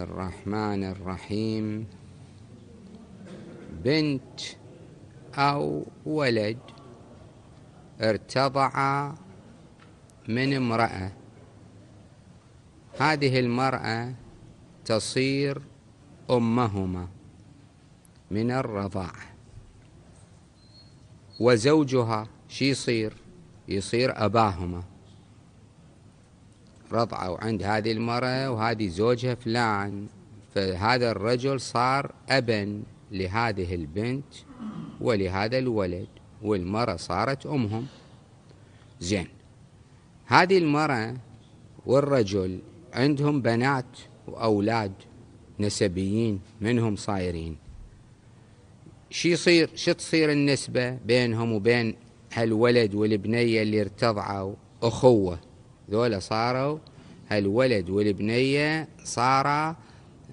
الله الرحمن الرحيم بنت أو ولد ارتضع من امرأة هذه المرأة تصير أمهما من الرضاعة وزوجها شي يصير يصير أباهما رضعة وعند هذه المرأة وهذه زوجها فلان فهذا الرجل صار أبا لهذه البنت ولهذا الولد والمرأة صارت أمهم زين هذه المرأة والرجل عندهم بنات وأولاد نسبيين منهم صايرين شي يصير شو تصير النسبة بينهم وبين هالولد والبنية اللي ارتضعوا أخوة ذولا صاروا الولد والبنية صار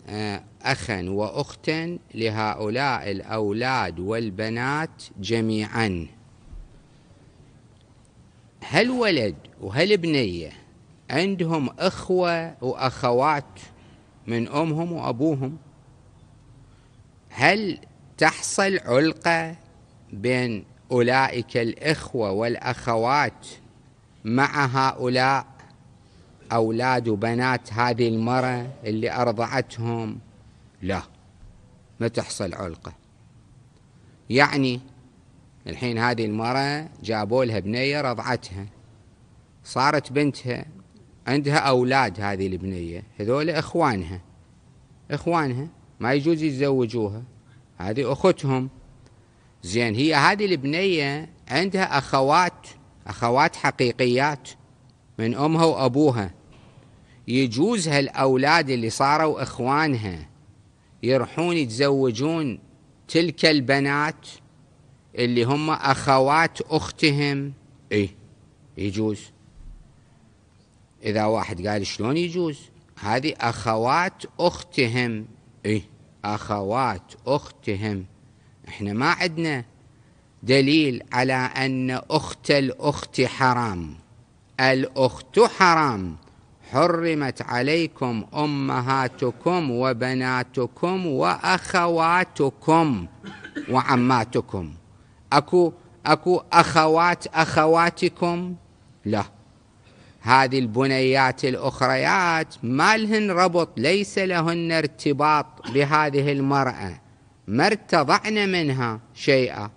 آه، أخا وأختا لهؤلاء الأولاد والبنات جميعا هالولد وهالبنية عندهم أخوة وأخوات من أمهم وأبوهم هل تحصل علقة بين أولئك الإخوة والأخوات مع هؤلاء أولاد وبنات هذه المرأة اللي أرضعتهم لا ما تحصل علقة يعني الحين هذه المرأة جابوا لها بنية رضعتها صارت بنتها عندها أولاد هذه البنية هذول إخوانها إخوانها ما يجوز يتزوجوها هذه أختهم زين هي هذه البنية عندها أخوات أخوات حقيقيات من أمها وأبوها يجوز هالأولاد اللي صاروا إخوانها يرحون يتزوجون تلك البنات اللي هم أخوات أختهم إيه يجوز إذا واحد قال شلون يجوز هذه أخوات أختهم إيه أخوات أختهم إحنا ما عندنا دليل على أن أخت الأخت حرام الأخت حرام حرمت عليكم أمهاتكم وبناتكم وأخواتكم وعماتكم أكو أكو أخوات أخواتكم لا هذه البنيات الأخريات ما لهن ربط ليس لهن ارتباط بهذه المرأة ما ارتضعن منها شيئا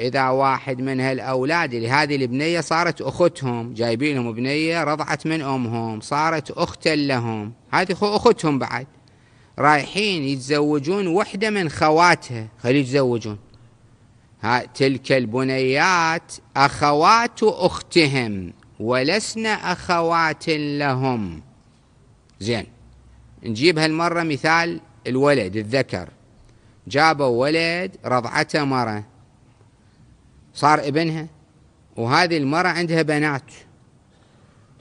إذا واحد من هالأولاد اللي هذه البنية صارت أختهم جايبين لهم بنية رضعت من أمهم صارت أختا لهم هذه أختهم بعد رايحين يتزوجون وحدة من خواتها خلي يتزوجون ها تلك البنيات أخوات أختهم ولسن أخوات لهم زين نجيب هالمرة مثال الولد الذكر جابوا ولد رضعته مرة صار ابنها وهذه المرأة عندها بنات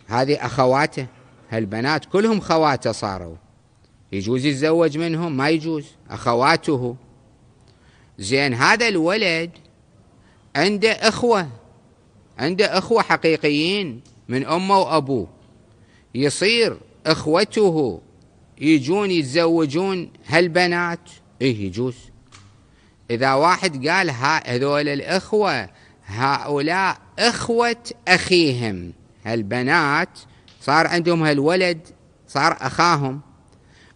هذه أخواته هالبنات كلهم خواته صاروا يجوز يتزوج منهم ما يجوز أخواته زين هذا الولد عنده إخوة عنده إخوة حقيقيين من أمه وأبوه يصير إخوته يجون يتزوجون هالبنات إيه يجوز إذا واحد قال ها هذول الإخوة هؤلاء إخوة أخيهم هالبنات صار عندهم هالولد صار أخاهم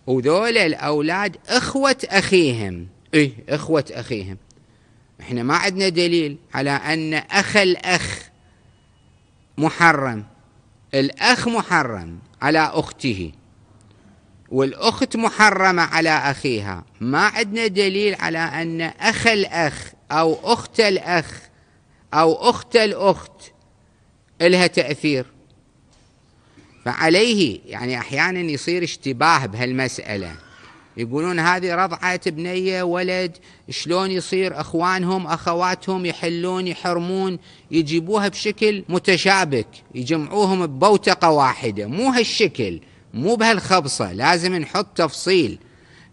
وذول الأولاد إخوة أخيهم إيه إخوة أخيهم إحنا ما عندنا دليل على أن أخ الأخ محرم الأخ محرم على أخته والأخت محرمة على أخيها ما عندنا دليل على أن أخ الأخ أو أخت الأخ أو أخت الأخت لها تأثير فعليه يعني أحيانا يصير اشتباه بهالمسألة يقولون هذه رضعة بنية ولد شلون يصير أخوانهم أخواتهم يحلون يحرمون يجيبوها بشكل متشابك يجمعوهم ببوتقة واحدة مو هالشكل مو بهالخبصة لازم نحط تفصيل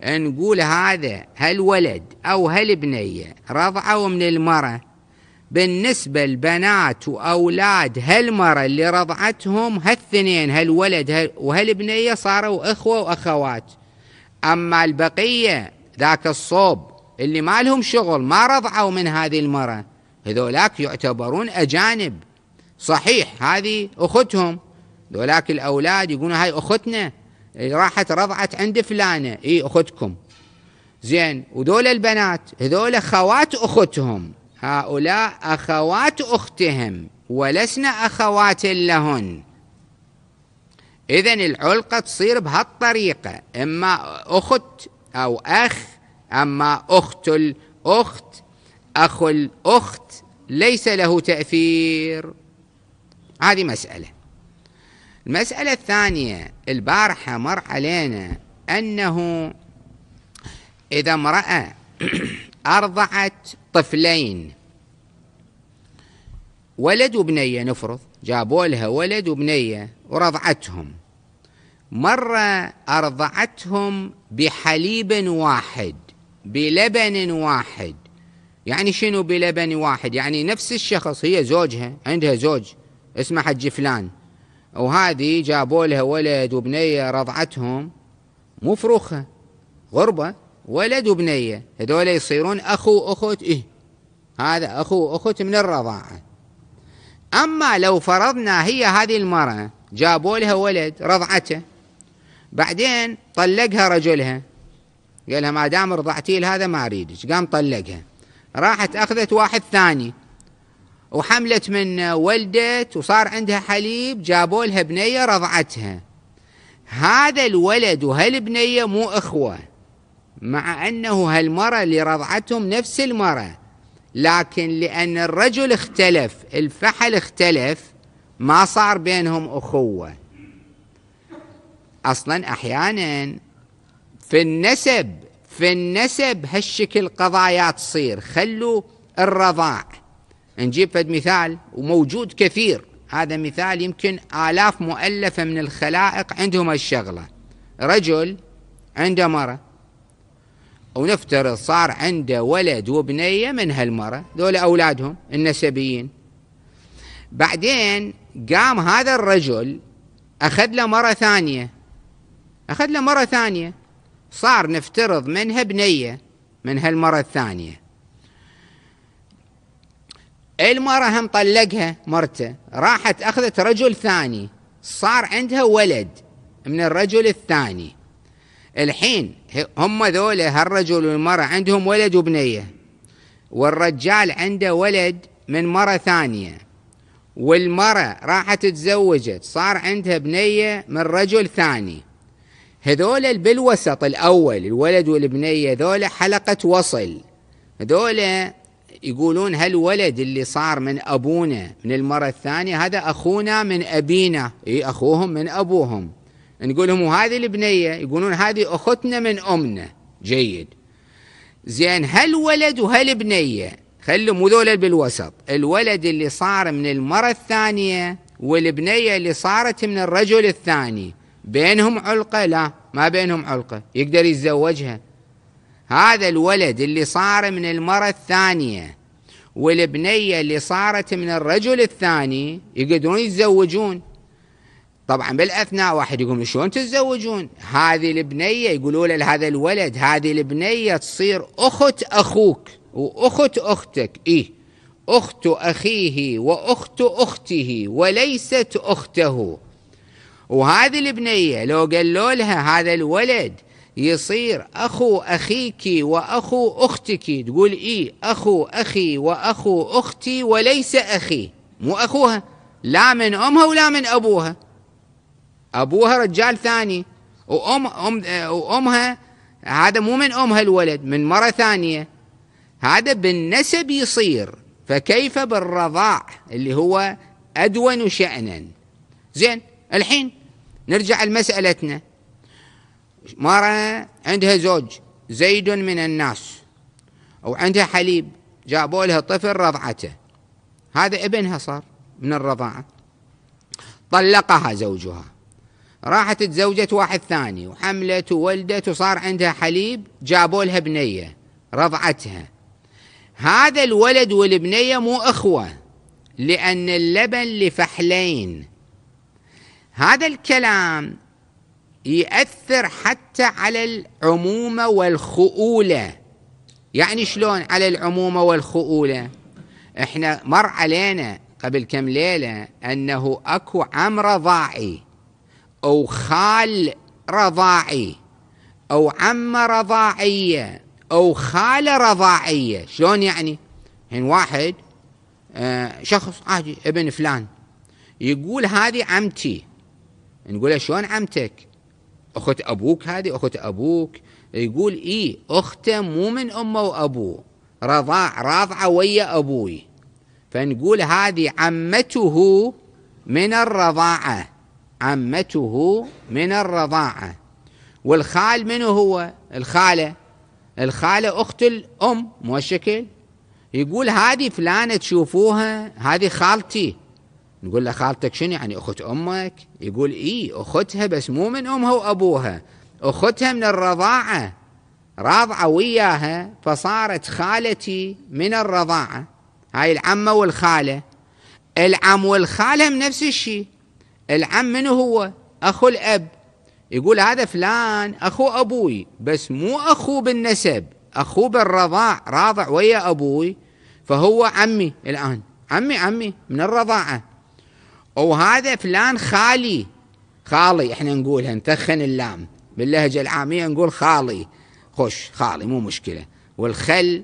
نقول هذا هالولد أو هالبنية رضعوا من المرأة بالنسبة لبنات وأولاد هالمرة اللي رضعتهم هالثنين هالولد وهالبنية صاروا إخوة وأخوات أما البقية ذاك الصوب اللي ما لهم شغل ما رضعوا من هذه المرة هذولاك يعتبرون أجانب صحيح هذه أختهم ذولاك الاولاد يقولون هاي اختنا راحت رضعت عند فلانه اي اختكم زين وذول البنات هذول خوات اختهم هؤلاء اخوات اختهم ولسنا اخوات لهن اذا العلقه تصير بهالطريقه اما اخت او اخ اما اخت الاخت اخو الاخت ليس له تاثير هذه مساله المسألة الثانية البارحة مر علينا أنه إذا امرأة أرضعت طفلين ولد وبنية نفرض جابوا لها ولد وبنية ورضعتهم مرة أرضعتهم بحليب واحد بلبن واحد يعني شنو بلبن واحد يعني نفس الشخص هي زوجها عندها زوج اسمه حج فلان وهذه جابوا لها ولد وبنيه رضعتهم مو فروخه غربه ولد وبنيه هذول يصيرون اخو واخت ايه هذا اخو واخت من الرضاعه اما لو فرضنا هي هذه المراه جابوا لها ولد رضعته بعدين طلقها رجلها قال لها ما دام رضعتي لهذا ما اريدك قام طلقها راحت اخذت واحد ثاني وحملت من ولدت وصار عندها حليب جابوا لها بنيه رضعتها هذا الولد وهالبنيه مو اخوه مع انه هالمره اللي رضعتهم نفس المره لكن لان الرجل اختلف الفحل اختلف ما صار بينهم اخوه اصلا احيانا في النسب في النسب هالشكل قضايا تصير خلوا الرضاع نجيب فد مثال وموجود كثير هذا مثال يمكن آلاف مؤلفة من الخلائق عندهم الشغلة رجل عنده مرة ونفترض صار عنده ولد وبنية من هالمرة ذول أولادهم النسبيين بعدين قام هذا الرجل أخذ له مرة ثانية أخذ له مرة ثانية صار نفترض منها بنية من هالمرة الثانية المرأة هم طلقها مرته راحت أخذت رجل ثاني صار عندها ولد من الرجل الثاني الحين هم ذولا هالرجل والمرأة عندهم ولد وبنية والرجال عنده ولد من مرة ثانية والمرأة راحت تزوجت صار عندها بنية من رجل ثاني هذول بالوسط الأول الولد والبنية ذولا حلقة وصل هذول يقولون هالولد اللي صار من أبونا من المرة الثانية هذا أخونا من أبينا إي أخوهم من أبوهم نقول لهم وهذه البنية يقولون هذه أختنا من أمنا جيد زين هالولد وهالبنية خلوا ذولا بالوسط الولد اللي صار من المرة الثانية والبنية اللي صارت من الرجل الثاني بينهم علقة لا ما بينهم علقة يقدر يتزوجها هذا الولد اللي صار من المرة الثانية والبنية اللي صارت من الرجل الثاني يقدرون يتزوجون طبعا بالاثناء واحد يقول شلون تتزوجون؟ هذه البنيه يقولوا له لهذا الولد هذه البنيه تصير اخت اخوك واخت اختك اي اخت اخيه واخت اخته وليست اخته وهذه البنيه لو قالوا لها هذا الولد يصير أخو أخيك وأخو أختك تقول إيه أخو أخي وأخو أختي وليس أخي مو أخوها لا من أمها ولا من أبوها أبوها رجال ثاني وأم أم وأمها هذا مو من أمها الولد من مرة ثانية هذا بالنسب يصير فكيف بالرضاع اللي هو أدون شأنا زين الحين نرجع لمسألتنا مرة عندها زوج زيد من الناس وعندها حليب جابوا لها طفل رضعته هذا ابنها صار من الرضاعة طلقها زوجها راحت تزوجت واحد ثاني وحملت وولدت وصار عندها حليب جابوا لها بنية رضعتها هذا الولد والبنية مو إخوة لأن اللبن لفحلين هذا الكلام يأثر حتى على العمومة والخؤولة يعني شلون على العمومة والخؤولة احنا مر علينا قبل كم ليلة أنه أكو عم رضاعي أو خال رضاعي أو عم رضاعية أو خالة رضاعية شلون يعني هن واحد آه شخص عادي ابن فلان يقول هذه عمتي نقول شلون عمتك أخت أبوك هذه أخت أبوك يقول إيه أخته مو من أمه وأبوه رضاع راضعة ويا أبوي فنقول هذه عمته من الرضاعة عمته من الرضاعة والخال من هو الخالة الخالة أخت الأم مو الشكل يقول هذه فلانة تشوفوها هذه خالتي نقول له خالتك شنو يعني اخت امك يقول اي اختها بس مو من امها وابوها اختها من الرضاعه راضعه وياها فصارت خالتي من الرضاعه هاي العمه والخاله العم والخاله من نفس الشيء العم من هو اخو الاب يقول هذا فلان اخو ابوي بس مو اخوه بالنسب اخوه بالرضاع راضع ويا ابوي فهو عمي الان عمي عمي من الرضاعه وهذا فلان خالي خالي احنا نقولها نتخن اللام باللهجة العامية نقول خالي خش خالي مو مشكلة والخل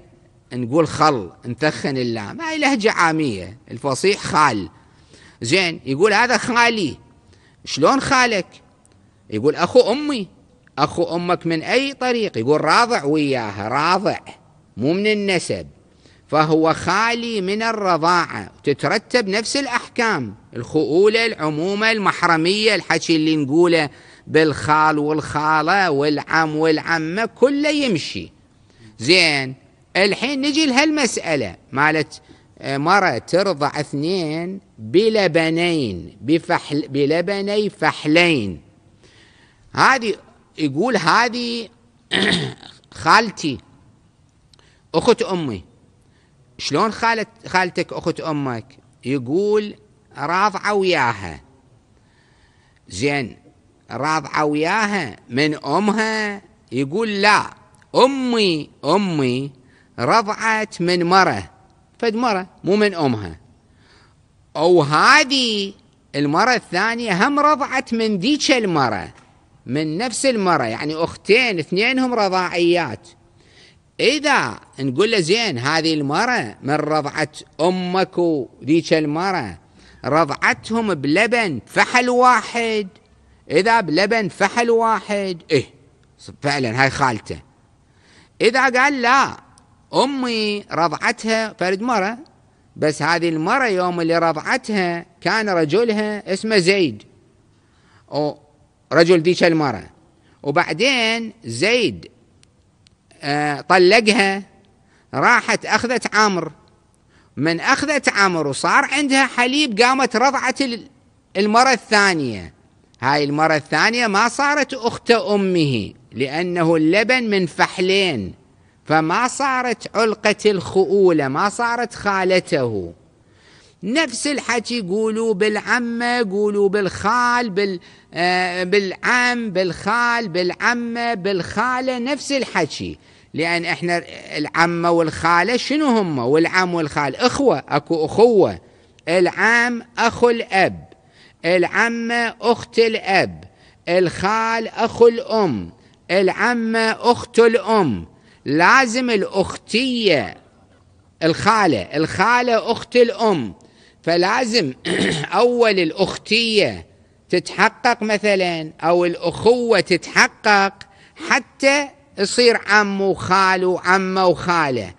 نقول خل نتخن اللام هاي لهجة عامية الفصيح خال زين يقول هذا خالي شلون خالك يقول أخو أمي أخو أمك من أي طريق يقول راضع وياها راضع مو من النسب فهو خالي من الرضاعة تترتب نفس الأحكام الخؤولة العمومة المحرمية الحكي اللي نقوله بالخال والخالة والعم والعمة كله يمشي زين الحين نجي لهالمسألة مالت آه، مرة ترضع اثنين بلبنين بفحل بلبني فحلين هذه يقول هذه خالتي أخت أمي شلون خالت خالتك اخت امك يقول راضعه وياها زين راضعه وياها من امها يقول لا امي امي رضعت من مره فد مره مو من امها او هذه المره الثانيه هم رضعت من ذيك المره من نفس المره يعني اختين اثنينهم رضاعيات إذا نقول له زين هذه المرة من رضعة أمك ذيك المرة رضعتهم بلبن فحل واحد إذا بلبن فحل واحد إيه فعلا هاي خالته إذا قال لا أمي رضعتها فرد مرة بس هذه المرة يوم اللي رضعتها كان رجلها اسمه زيد أو رجل ذيك المرة وبعدين زيد آه، طلقها راحت اخذت عمر من اخذت عمر وصار عندها حليب قامت رضعت المره الثانيه هاي المره الثانيه ما صارت اخت امه لانه اللبن من فحلين فما صارت علقه الخؤوله ما صارت خالته نفس الحكي قولوا بالعمة قولوا بالخال بال آه، بالعم بالخال بالعمة بالخالة نفس الحكي لأن إحنا العمة والخالة شنو هم والعم والخال إخوة أكو أخوة العم أخو الأب العمة أخت الأب الخال أخو الأم العمة أخت الأم لازم الأختية الخالة الخالة أخت الأم فلازم أول الأختية تتحقق مثلا أو الأخوة تتحقق حتى يصير عم وخال وعمه وخاله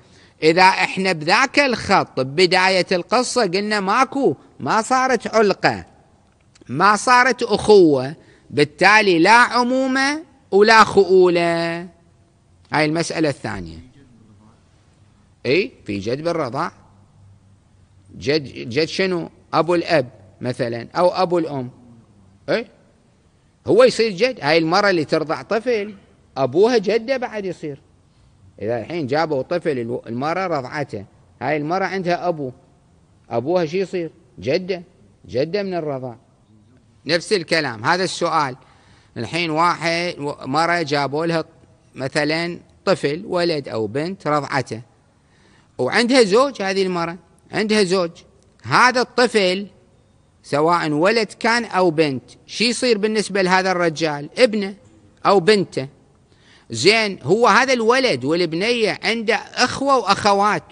إذا إحنا بذاك الخط ببداية القصة قلنا ماكو ما صارت علقة ما صارت أخوة بالتالي لا عمومة ولا خؤولة هاي المسألة الثانية اي في جد بالرضاع جد جد شنو ابو الاب مثلا او ابو الام اي هو يصير جد هاي المرأة اللي ترضع طفل أبوها جدة بعد يصير إذا الحين جابوا طفل المرأة رضعته هاي المرأة عندها أبو أبوها شو يصير جدة جدة من الرضاع نفس الكلام هذا السؤال الحين واحد مرة جابوا لها مثلا طفل ولد أو بنت رضعته وعندها زوج هذه المرة عندها زوج هذا الطفل سواء ولد كان أو بنت شو يصير بالنسبة لهذا الرجال ابنه أو بنته زين هو هذا الولد والبنية عنده أخوة وأخوات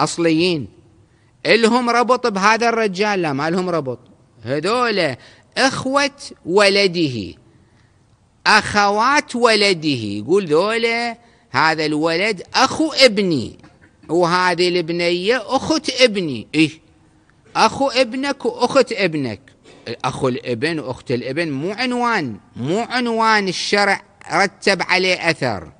أصليين إلهم ربط بهذا الرجال لا ما لهم ربط هذول أخوة ولده أخوات ولده يقول ذولا هذا الولد أخو ابني وهذه البنية أخت ابني إيه أخو ابنك وأخت ابنك أخو الابن وأخت الابن مو عنوان مو عنوان الشرع رتب عليه أثر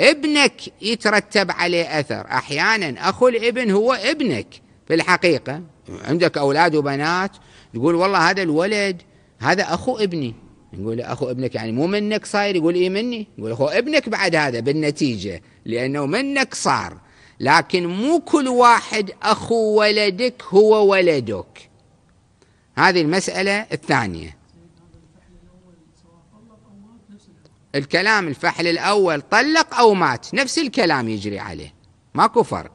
ابنك يترتب عليه أثر أحيانا أخو الابن هو ابنك في الحقيقة عندك أولاد وبنات تقول والله هذا الولد هذا أخو ابني نقول أخو ابنك يعني مو منك صاير يقول إيه مني نقول أخو ابنك بعد هذا بالنتيجة لأنه منك صار لكن مو كل واحد أخو ولدك هو ولدك هذه المسألة الثانية الكلام الفحل الأول طلق أو مات نفس الكلام يجري عليه ماكو فرق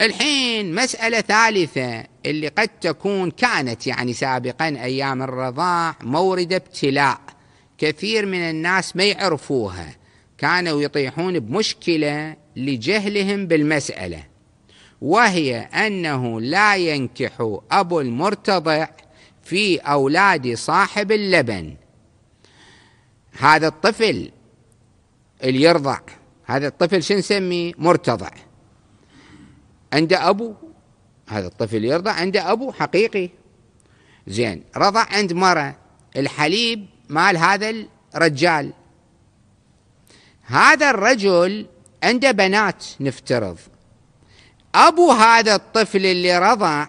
الحين مسألة ثالثة اللي قد تكون كانت يعني سابقا أيام الرضاع مورد ابتلاء كثير من الناس ما يعرفوها كانوا يطيحون بمشكلة لجهلهم بالمسألة وهي أنه لا ينكح أبو المرتضع في أولاد صاحب اللبن هذا الطفل اللي يرضع هذا الطفل شو نسميه مرتضع عنده أبو هذا الطفل يرضع عنده أبو حقيقي زين رضع عند مرة الحليب مال هذا الرجال هذا الرجل عنده بنات نفترض أبو هذا الطفل اللي رضع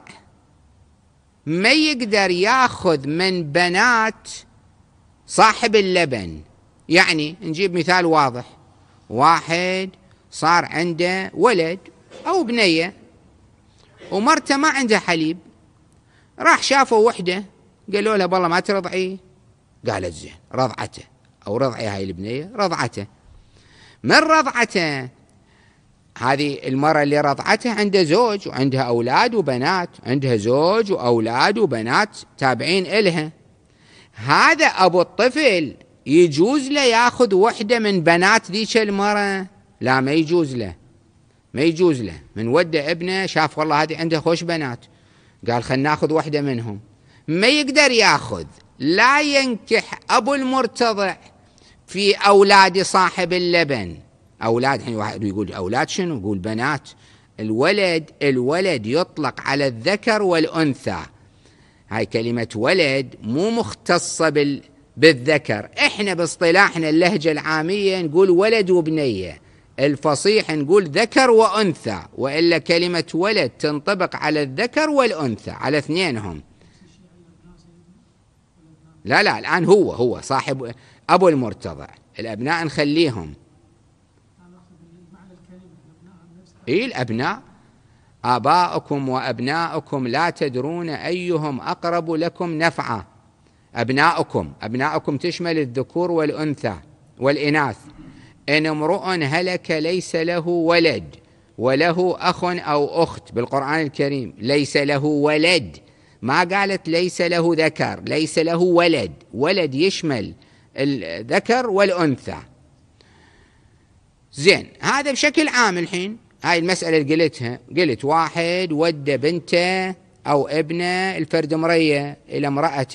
ما يقدر ياخذ من بنات صاحب اللبن يعني نجيب مثال واضح واحد صار عنده ولد أو بنية ومرته ما عندها حليب راح شافوا وحدة قالوا لها بالله ما ترضعي قالت زين رضعته أو رضعي هاي البنية رضعته من رضعته هذه المرأة اللي رضعتها عندها زوج وعندها أولاد وبنات عندها زوج وأولاد وبنات تابعين إلها هذا أبو الطفل يجوز له ياخذ وحده من بنات ذيك المرة لا ما يجوز له ما يجوز له من وده ابنه شاف والله هذه عنده خوش بنات قال خلنا ناخذ وحده منهم ما يقدر ياخذ لا ينكح ابو المرتضع في اولاد صاحب اللبن اولاد الحين يعني واحد يقول اولاد شنو يقول بنات الولد الولد يطلق على الذكر والانثى هاي كلمة ولد مو مختصة بال بالذكر احنا باصطلاحنا اللهجة العامية نقول ولد وبنية الفصيح نقول ذكر وأنثى وإلا كلمة ولد تنطبق على الذكر والأنثى على اثنينهم لا لا الآن هو هو صاحب أبو المرتضى الأبناء نخليهم إيه الأبناء آباؤكم وأبناؤكم لا تدرون أيهم أقرب لكم نفعا أبناؤكم أبناؤكم تشمل الذكور والأنثى والإناث إن امرؤ هلك ليس له ولد وله أخ أو أخت بالقرآن الكريم ليس له ولد ما قالت ليس له ذكر ليس له ولد ولد يشمل الذكر والأنثى زين هذا بشكل عام الحين هاي المسألة اللي قلتها قلت واحد ودى بنته أو ابنه الفرد مرية إلى امرأة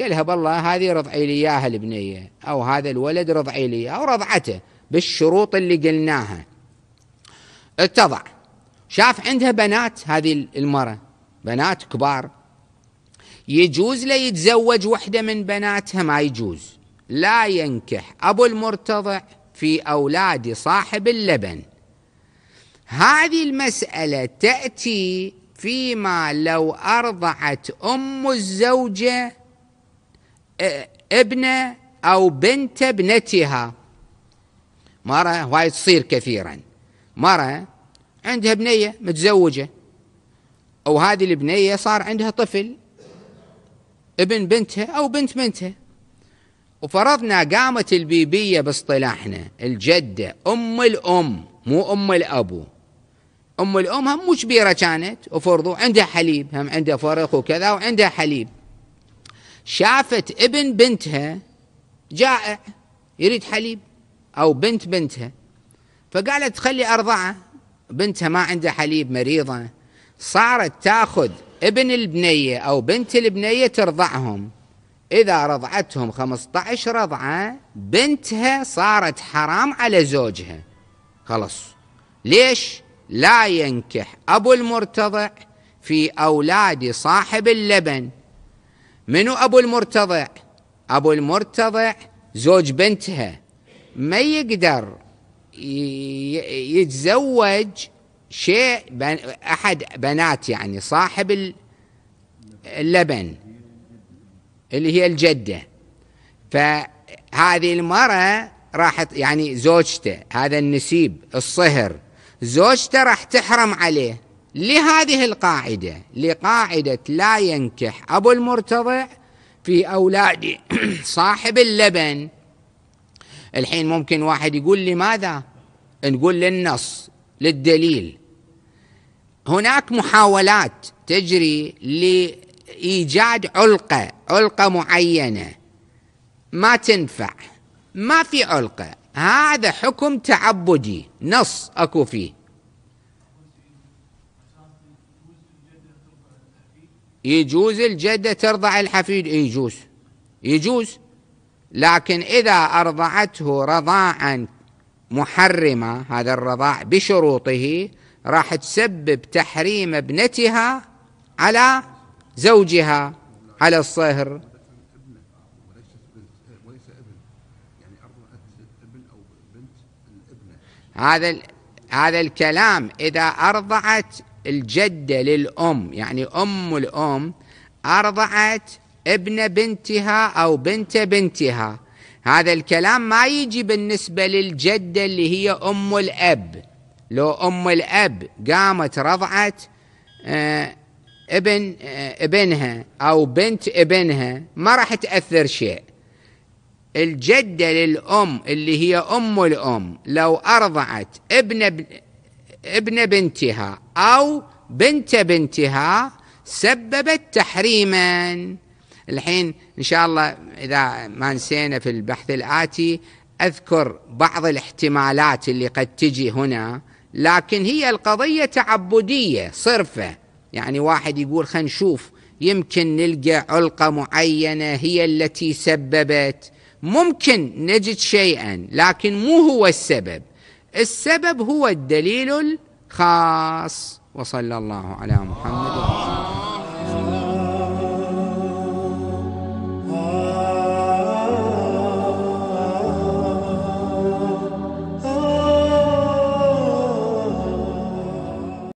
قالها بالله هذه رضعي لي إياها البنية أو هذا الولد رضعي لي أو رضعته بالشروط اللي قلناها اتضع شاف عندها بنات هذه المرأة بنات كبار يجوز له يتزوج وحده من بناتها ما يجوز لا ينكح أبو المرتضع في أولاد صاحب اللبن هذه المسألة تأتي فيما لو أرضعت أم الزوجة آه، ابنة أو بنت ابنتها مرة هواي تصير كثيرا مرة عندها بنية متزوجة وهذه البنية صار عندها طفل ابن بنتها أو بنت بنتها وفرضنا قامت البيبية باصطلاحنا الجدة أم الأم مو أم الأبو ام الام هم كبيره كانت وفرضوا عندها حليب هم عندها فرخ وكذا وعندها حليب شافت ابن بنتها جائع يريد حليب او بنت بنتها فقالت خلي ارضعه بنتها ما عندها حليب مريضه صارت تاخذ ابن البنيه او بنت البنيه ترضعهم اذا رضعتهم 15 رضعه بنتها صارت حرام على زوجها خلص ليش لا ينكح أبو المرتضع في أولاد صاحب اللبن منو أبو المرتضع أبو المرتضع زوج بنتها ما يقدر يتزوج شيء أحد بنات يعني صاحب اللبن اللي هي الجدة فهذه المرأة راحت يعني زوجته هذا النسيب الصهر زوجته راح تحرم عليه لهذه القاعدة لقاعدة لا ينكح أبو المرتضع في أولاد صاحب اللبن الحين ممكن واحد يقول لماذا نقول للنص للدليل هناك محاولات تجري لإيجاد علقة علقة معينة ما تنفع ما في علقة هذا حكم تعبدي نص اكو فيه يجوز الجدة ترضع الحفيد يجوز يجوز لكن إذا أرضعته رضاعا محرمة هذا الرضاع بشروطه راح تسبب تحريم ابنتها على زوجها على الصهر هذا هذا الكلام إذا أرضعت الجدة للأم يعني أم الأم أرضعت ابن بنتها أو بنت بنتها هذا الكلام ما يجي بالنسبة للجدة اللي هي أم الأب لو أم الأب قامت رضعت آه، ابن آه، ابنها أو بنت ابنها ما راح تأثر شيء الجدة للأم اللي هي أم الأم لو أرضعت ابن ابن بنتها أو بنت بنتها سببت تحريما الحين إن شاء الله إذا ما نسينا في البحث الآتي أذكر بعض الاحتمالات اللي قد تجي هنا لكن هي القضية تعبدية صرفة يعني واحد يقول خلينا نشوف يمكن نلقى علقة معينة هي التي سببت ممكن نجد شيئا لكن مو هو السبب السبب هو الدليل الخاص وصلى الله على محمد وعلى